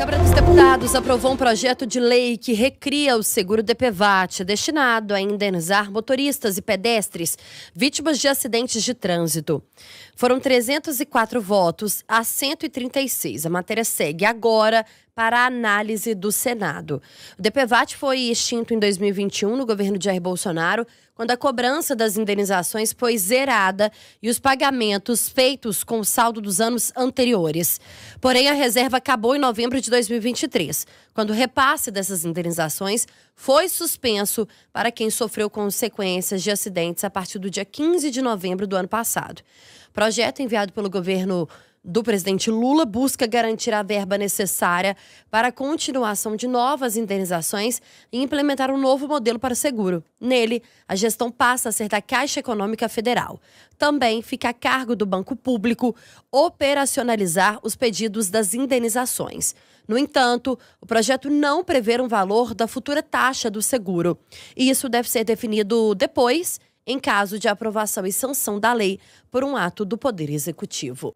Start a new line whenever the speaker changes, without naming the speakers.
Câmara dos Deputados aprovou um projeto de lei que recria o seguro DPVAT, destinado a indenizar motoristas e pedestres vítimas de acidentes de trânsito. Foram 304 votos a 136. A matéria segue agora para análise do Senado. O DPVAT foi extinto em 2021 no governo de Jair Bolsonaro, quando a cobrança das indenizações foi zerada e os pagamentos feitos com o saldo dos anos anteriores. Porém, a reserva acabou em novembro de 2023, quando o repasse dessas indenizações foi suspenso para quem sofreu consequências de acidentes a partir do dia 15 de novembro do ano passado. Projeto enviado pelo governo do presidente Lula busca garantir a verba necessária para a continuação de novas indenizações e implementar um novo modelo para o seguro. Nele, a gestão passa a ser da Caixa Econômica Federal. Também fica a cargo do Banco Público operacionalizar os pedidos das indenizações. No entanto, o projeto não prevê um valor da futura taxa do seguro. E isso deve ser definido depois, em caso de aprovação e sanção da lei por um ato do Poder Executivo.